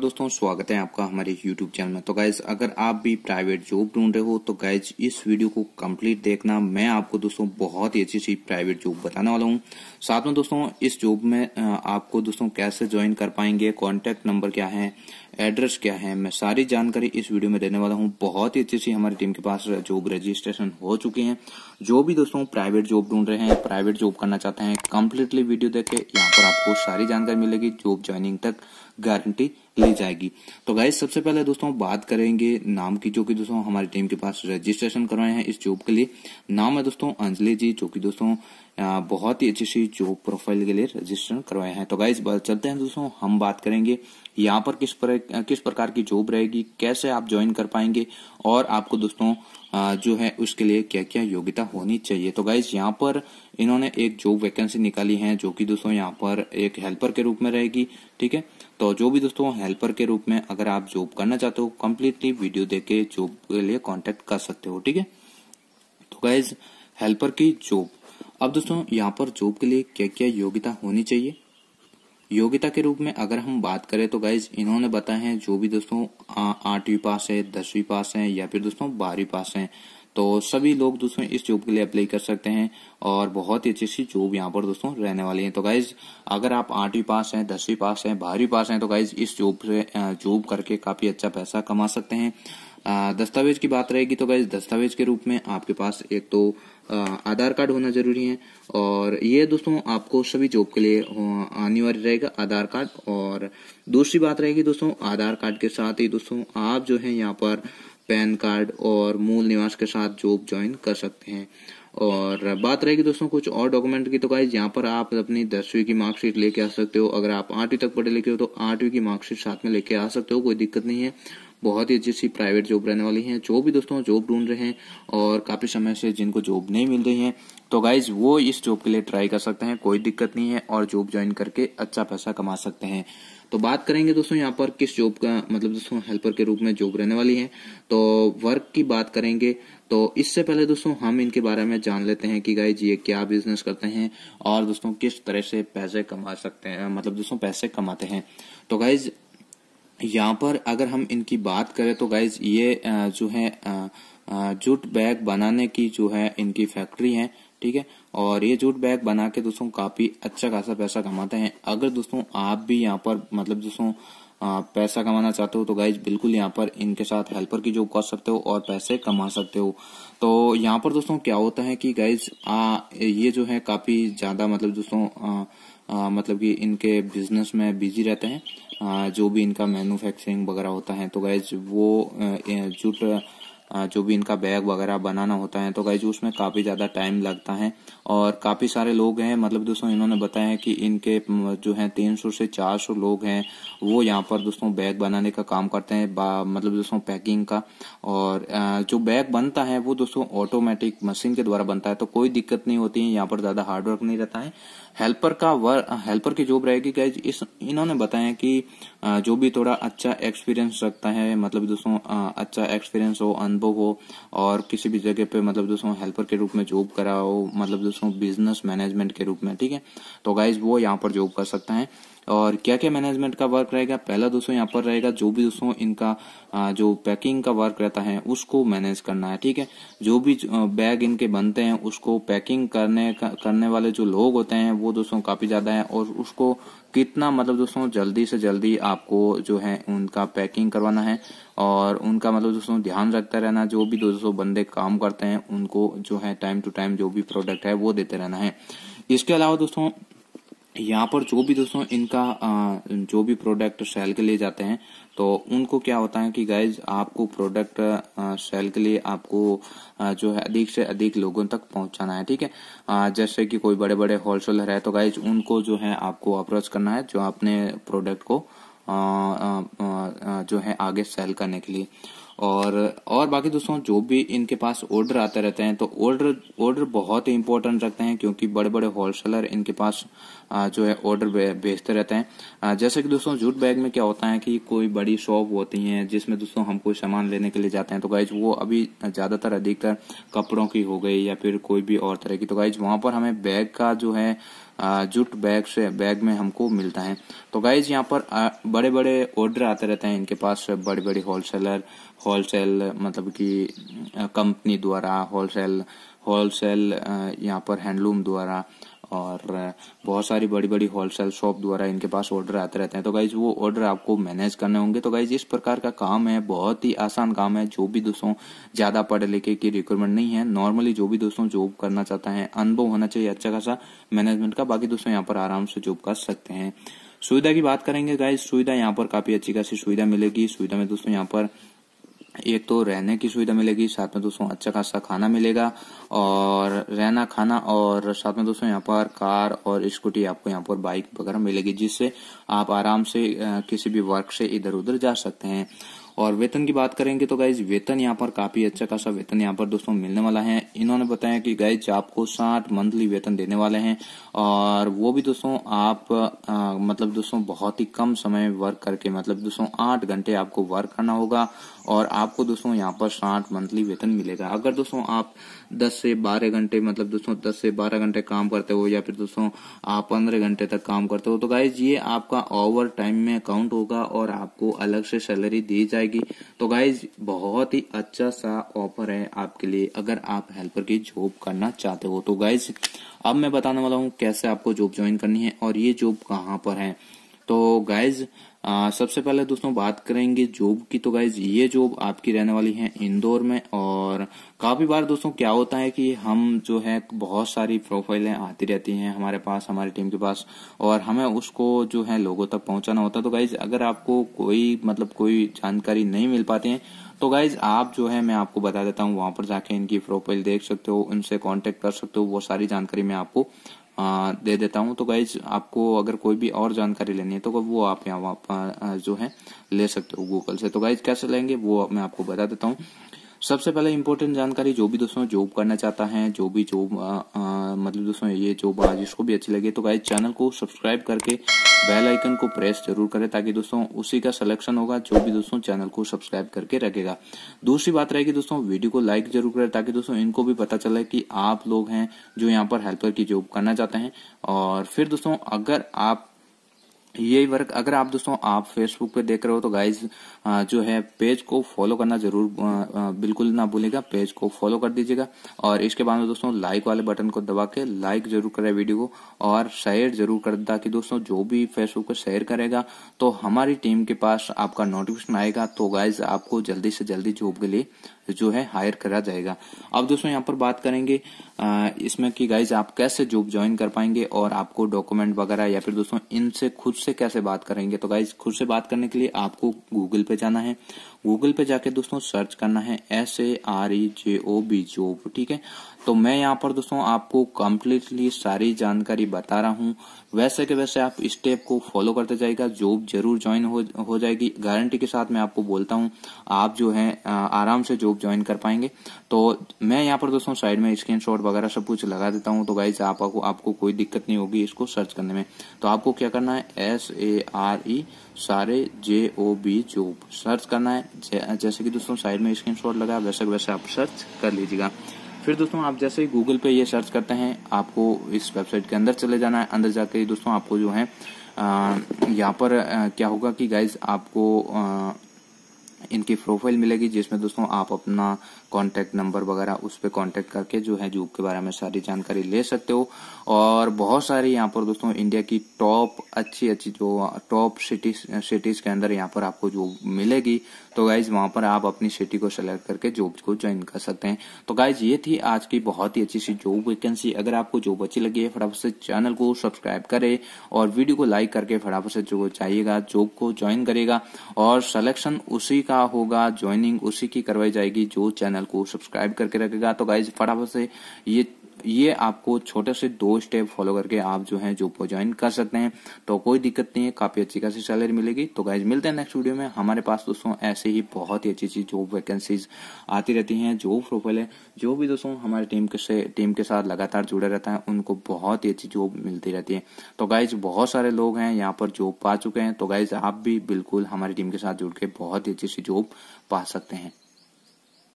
दोस्तों स्वागत है आपका हमारे YouTube चैनल में तो गाइज अगर आप भी प्राइवेट जॉब ढूंढ रहे हो तो गाइज इस वीडियो को कंप्लीट देखना मैं आपको दोस्तों बहुत ही अच्छी अच्छी प्राइवेट जॉब बताने वाला हूँ साथ में दोस्तों इस जॉब में आपको दोस्तों कैसे ज्वाइन कर पाएंगे कॉन्टेक्ट नंबर क्या है एड्रेस क्या है मैं सारी जानकारी इस वीडियो में देने वाला हूँ बहुत ही अच्छी अच्छी हमारी टीम के पास जॉब रजिस्ट्रेशन हो चुके हैं जो भी दोस्तों प्राइवेट जॉब ढूंढ रहे हैं प्राइवेट जॉब करना चाहते हैं कम्प्लीटली वीडियो देखे यहाँ पर आपको सारी जानकारी मिलेगी जॉब ज्वाइनिंग तक गारंटी ले जाएगी तो गाइज सबसे पहले दोस्तों बात करेंगे नाम की जो कि दोस्तों हमारी टीम के पास रजिस्ट्रेशन करवाए हैं इस जॉब के लिए नाम है दोस्तों अंजलि जी जो कि दोस्तों बहुत ही अच्छी सी जॉब प्रोफाइल के लिए रजिस्ट्रेशन करवाए हैं तो गाइज चलते हैं दोस्तों हम बात करेंगे यहाँ पर किस पर किस प्रकार की जॉब रहेगी कैसे आप ज्वाइन कर पाएंगे और आपको दोस्तों जो है उसके लिए क्या क्या योग्यता होनी चाहिए तो गाइज यहाँ पर इन्होंने एक जॉब वैकेंसी निकाली है जो कि दोस्तों यहाँ पर एक हेल्पर के रूप में रहेगी ठीक है तो जो भी दोस्तों हेल्पर के रूप में अगर आप जॉब करना चाहते हो कम्प्लीटली वीडियो देके के जॉब के लिए कॉन्टेक्ट कर सकते हो ठीक है तो गाइज हेल्पर की जॉब अब दोस्तों यहाँ पर जॉब के लिए क्या क्या योग्यता होनी चाहिए योग्यता के रूप में अगर हम बात करें तो गाइज इन्होंने बताए हैं जो भी दोस्तों आठवीं पास है दसवीं पास है या फिर दोस्तों बारहवीं पास है तो सभी लोग दोस्तों इस जॉब के लिए अप्लाई कर सकते हैं और बहुत ही अच्छी सी जॉब यहाँ पर दोस्तों रहने वाली है तो गाइज अगर आप आठवीं पास हैं दसवीं पास हैं बारहवीं पास हैं तो गाइज इस जॉब से जॉब करके काफी अच्छा पैसा कमा सकते हैं दस्तावेज की बात रहेगी तो गाइज दस्तावेज के रूप में आपके पास एक तो आधार कार्ड होना जरूरी है और ये दोस्तों आपको सभी जॉब के लिए अनिवार्य रहेगा आधार कार्ड और दूसरी बात रहेगी दोस्तों आधार कार्ड के साथ ही दोस्तों आप जो है यहाँ पर पैन कार्ड और मूल निवास के साथ जॉब ज्वाइन कर सकते हैं और बात रहेगी दोस्तों कुछ और डॉक्यूमेंट की तो गाइज यहाँ पर आप अपनी दसवीं की मार्कशीट लेके आ सकते हो अगर आप आठवीं तक पढ़े लिखे हो तो आठवीं की मार्कशीट साथ में लेके आ सकते हो कोई दिक्कत नहीं है बहुत ही अच्छी सी प्राइवेट जॉब रहने वाली हैं जो भी दोस्तों जॉब ढूंढ रहे हैं और काफ़ी समय से जिनको जॉब नहीं मिल रही है तो गाइज वो इस जॉब के लिए ट्राई कर सकते हैं कोई दिक्कत नहीं है और जॉब ज्वाइन करके अच्छा पैसा कमा सकते हैं तो बात करेंगे दोस्तों यहाँ पर किस जॉब का मतलब दोस्तों हेल्पर के रूप में जॉब रहने वाली है तो वर्क की बात करेंगे तो इससे पहले दोस्तों हम इनके बारे में जान लेते हैं कि गाइज ये क्या बिजनेस करते हैं और दोस्तों किस तरह से पैसे कमा सकते हैं मतलब दोस्तों पैसे कमाते हैं तो गाइज यहाँ पर अगर हम इनकी बात करें तो गाइज ये जो है जूट बैग बनाने की जो है इनकी फैक्ट्री है ठीक है और ये जूट बैग बना के दोस्तों काफी अच्छा खासा पैसा कमाते हैं अगर दोस्तों आप भी यहाँ पर मतलब दोस्तों पैसा कमाना चाहते हो तो गाइज बिल्कुल यहाँ पर इनके साथ हेल्पर की जॉब कर सकते हो और पैसे कमा सकते हो तो यहाँ पर दोस्तों क्या होता है कि गाइज ये जो है काफी ज्यादा मतलब दोस्तों आ, मतलब कि इनके बिजनेस में बिजी रहते हैं आ, जो भी इनका मैन्युफैक्चरिंग वगैरह होता है तो गैज वो आ, जुट जो भी इनका बैग वगैरह बनाना होता है तो गाइज उसमें काफ़ी ज़्यादा टाइम लगता है और काफ़ी सारे लोग हैं मतलब दोस्तों इन्होंने बताया है कि इनके जो है तीन सौ से चार सौ लोग हैं वो यहाँ पर दोस्तों बैग बनाने का काम करते हैं मतलब दोस्तों पैकिंग का और जो बैग बनता है वो दोस्तों ऑटोमेटिक मशीन के द्वारा बनता है तो कोई दिक्कत नहीं होती है यहाँ पर ज़्यादा हार्डवर्क नहीं रहता है हेल्पर का वर हेल्पर की जॉब रहेगी गाइज इस इन्होंने बताया कि जो भी थोड़ा अच्छा एक्सपीरियंस रखता है मतलब दोस्तों अच्छा एक्सपीरियंस हो अंदर अनुभव हो और किसी भी जगह पे मतलब दोस्तों हेल्पर के रूप में जॉब करा हो मतलब दोस्तों बिजनेस मैनेजमेंट के रूप में ठीक है तो गाइज वो यहाँ पर जॉब कर सकते हैं और क्या क्या मैनेजमेंट का वर्क रहेगा पहला दोस्तों यहाँ पर रहेगा जो भी दोस्तों इनका जो पैकिंग का वर्क रहता है उसको मैनेज करना है ठीक है जो भी बैग इनके बनते हैं उसको पैकिंग करने करने वाले जो लोग होते हैं वो दोस्तों काफी ज्यादा है और उसको कितना मतलब दोस्तों जल्दी से जल्दी आपको जो है उनका पैकिंग करवाना है और उनका मतलब दोस्तों ध्यान रखते रहना जो भी दोस्तों बंदे काम करते हैं उनको जो है टाइम टू टाइम जो भी प्रोडक्ट है वो देते रहना है इसके अलावा दोस्तों यहाँ पर जो भी दोस्तों इनका जो भी प्रोडक्ट सेल के लिए जाते हैं तो उनको क्या होता है कि गाइज आपको प्रोडक्ट सेल के लिए आपको जो है अधिक से अधिक लोगों तक पहुंचाना है ठीक है जैसे कि कोई बड़े बड़े होलसेलर है तो गाइज उनको जो है आपको अप्रोच करना है जो अपने प्रोडक्ट को जो है आगे सेल करने के लिए और और बाकी दोस्तों जो भी इनके पास ऑर्डर आते रहते हैं तो ऑर्डर ऑर्डर बहुत ही इंपॉर्टेंट रखते हैं क्योंकि बड़े बड़े होलसेलर इनके पास जो है ऑर्डर भेजते रहते हैं जैसे कि दोस्तों जूट बैग में क्या होता है कि कोई बड़ी शॉप होती है जिसमें दोस्तों हम कोई सामान लेने के लिए जाते हैं तो गाइज वो अभी ज़्यादातर अधिकतर कपड़ों की हो गई या फिर कोई भी और तरह की तो गाइज वहाँ पर हमें बैग का जो है जूट बैग से बैग में हमको मिलता है तो गाइज यहाँ पर बड़े बड़े ऑर्डर आते रहते हैं इनके पास बड़े बड़े होलसेलर होलसेल मतलब कि कंपनी द्वारा होलसेल होलसेल यहाँ पर हैंडलूम द्वारा और बहुत सारी बड़ी बड़ी होलसेल शॉप द्वारा इनके पास ऑर्डर आते रहते हैं तो गाइज वो ऑर्डर आपको मैनेज करने होंगे तो गाइज इस प्रकार का काम है बहुत ही आसान काम है जो भी दोस्तों ज्यादा पढ़े लिखे की रिक्वायरमेंट नहीं है नॉर्मली जो भी दोस्तों जॉब करना चाहता है अनुभव होना चाहिए अच्छा खासा मैनेजमेंट का बाकी दोस्तों यहाँ पर आराम से जॉब कर सकते हैं सुविधा की बात करेंगे गाइज सुविधा यहाँ पर काफी अच्छी खासी सुविधा मिलेगी सुविधा में दोस्तों यहाँ पर एक तो रहने की सुविधा मिलेगी साथ में दोस्तों अच्छा खासा खाना मिलेगा और रहना खाना और साथ में दोस्तों यहाँ पर कार और स्कूटी आपको यहाँ पर बाइक वगैरह मिलेगी जिससे आप आराम से किसी भी वर्क से इधर उधर जा सकते हैं और वेतन की बात करेंगे तो गाइज वेतन यहाँ पर काफी अच्छा खासा वेतन यहाँ पर दोस्तों मिलने वाला है इन्होंने बताया कि गाइज आपको साठ मंथली वेतन देने वाले हैं और वो भी दोस्तों आप आ, मतलब दोस्तों बहुत ही कम समय वर्क करके मतलब दोस्तों आठ घंटे आपको वर्क करना होगा और आपको दोस्तों यहाँ पर साठ मंथली वेतन मिलेगा अगर दोस्तों आप 10 से 12 घंटे मतलब दोस्तों 10 से 12 घंटे काम करते हो या फिर दोस्तों आप 15 घंटे तक काम करते हो तो गाइज ये आपका ओवर टाइम में अकाउंट होगा और आपको अलग से सैलरी दी जाएगी तो गाइज बहुत ही अच्छा सा ऑफर है आपके लिए अगर आप हेल्पर की जॉब करना चाहते हो तो गाइज अब मैं बताने वाला हूँ कैसे आपको जॉब ज्वाइन करनी है और ये जॉब कहाँ पर है तो गाइज सबसे पहले दोस्तों बात करेंगे जॉब की तो गाइज ये जॉब आपकी रहने वाली है इंदौर में और काफ़ी बार दोस्तों क्या होता है कि हम जो है बहुत सारी प्रोफाइलें आती रहती हैं हमारे पास हमारी टीम के पास और हमें उसको जो है लोगों तक पहुंचाना होता है तो गाइज अगर आपको कोई मतलब कोई जानकारी नहीं मिल पाती है तो गाइज आप जो है मैं आपको बता देता हूँ वहां पर जाके इनकी प्रोफाइल देख सकते हो उनसे कॉन्टेक्ट कर सकते हो वो सारी जानकारी मैं आपको दे देता हूँ तो गाइज आपको अगर कोई भी और जानकारी लेनी है तो वो आप यहाँ जो है ले सकते हो गूगल से तो गाइज कैसे लेंगे वो मैं आपको बता देता हूँ सबसे पहले इम्पोर्टेंट जानकारी जो भी दोस्तों जॉब करना चाहता है जो भी जॉब मतलब दोस्तों ये जॉब आज इसको भी अच्छी लगे तो गाइज चैनल को सब्सक्राइब करके बेल आइकन को प्रेस जरूर करें ताकि दोस्तों उसी का सिलेक्शन होगा जो भी दोस्तों चैनल को सब्सक्राइब करके रखेगा दूसरी बात रहेगी दोस्तों वीडियो को लाइक जरूर करें ताकि दोस्तों इनको भी पता चले कि आप लोग हैं जो यहाँ पर हेल्पर की जॉब करना चाहते हैं और फिर दोस्तों अगर आप ये वर्क अगर आप दोस्तों आप फेसबुक पे देख रहे हो तो गाइज जो है पेज को फॉलो करना जरूर बिल्कुल ना भूलेगा पेज को फॉलो कर दीजिएगा और इसके बाद में दोस्तों लाइक वाले बटन को दबा के लाइक जरूर करें वीडियो को और शेयर जरूर कर ताकि दोस्तों जो भी फेसबुक पे शेयर करेगा तो हमारी टीम के पास आपका नोटिफिकेशन आएगा तो गाइज आपको जल्दी से जल्दी जॉब के लिए जो है हायर करा जाएगा अब दोस्तों यहाँ पर बात करेंगे इसमें कि गाइज आप कैसे जॉब ज्वाइन कर पाएंगे और आपको डॉक्यूमेंट वगैरह या फिर दोस्तों इनसे खुद से कैसे बात करेंगे तो गाइज खुद से बात करने के लिए आपको गूगल पे जाना है गूगल पे जाके दोस्तों सर्च करना है S A R E J O B job ठीक है तो मैं यहाँ पर दोस्तों आपको कम्प्लीटली सारी जानकारी बता रहा हूँ वैसे के वैसे आप स्टेप को फॉलो करते जाएगा जॉब जरूर ज्वाइन हो, हो जाएगी गारंटी के साथ मैं आपको बोलता हूँ आप जो है आराम से जॉब ज्वाइन कर पाएंगे तो मैं यहाँ पर दोस्तों साइड में स्क्रीन वगैरह सब कुछ लगा देता हूँ तो गाइज आप, आपको आपको कोई दिक्कत नहीं होगी इसको सर्च करने में तो आपको क्या करना है एस ए आर ई सारे J O B job search करना है जैसे कि दोस्तों साइड में स्क्रीन शॉट लगा वैसे वैसे आप सर्च कर लीजिएगा फिर दोस्तों आप जैसे ही गूगल पे ये सर्च करते हैं आपको इस वेबसाइट के अंदर चले जाना है अंदर जाके दोस्तों आपको जो है यहाँ पर आ, क्या होगा कि गाइज आपको आ, इनकी प्रोफाइल मिलेगी जिसमें दोस्तों आप अपना कांटेक्ट नंबर वगैरह उस पर कॉन्टेक्ट करके जो है जूब के बारे में सारी जानकारी ले सकते हो और बहुत सारी यहाँ पर दोस्तों इंडिया की टॉप अच्छी अच्छी जो टॉप सिटीज सिटीज के अंदर यहाँ पर आपको जॉब मिलेगी तो गाइज वहां पर आप अपनी सिटी को सेलेक्ट करके जॉब को ज्वाइन कर सकते हैं तो गाइज ये थी आज की बहुत ही अच्छी सी जॉब वैकेंसी अगर आपको जॉब अच्छी लगी है फटाफट से चैनल को सब्सक्राइब करे और वीडियो को लाइक करके फटाफट से जो चाहिएगा जॉब को ज्वाइन करेगा और सलेक्शन उसी का होगा ज्वाइनिंग उसी की करवाई जाएगी जो चैनल को सब्सक्राइब करके रखेगा तो गाइज फटाफट से ये ये आपको छोटे से दो स्टेप फॉलो करके आप जो है जॉब को ज्वाइन कर सकते हैं तो कोई दिक्कत नहीं है काफी अच्छी खासी सैलरी मिलेगी तो गाइज मिलते हैं नेक्स्ट वीडियो में हमारे पास दोस्तों ऐसे ही बहुत ही अच्छी अच्छी जॉब वैकेंसीज आती रहती हैं जॉब प्रोफाइल है जो भी दोस्तों हमारे टीम के से टीम के साथ लगातार जुड़े रहता है उनको बहुत ही अच्छी जॉब मिलती रहती है तो गाइज बहुत सारे लोग हैं यहाँ पर जॉब पा चुके हैं तो गाइज आप भी बिल्कुल हमारी टीम के साथ जुड़ के बहुत ही अच्छी सी जॉब पा सकते हैं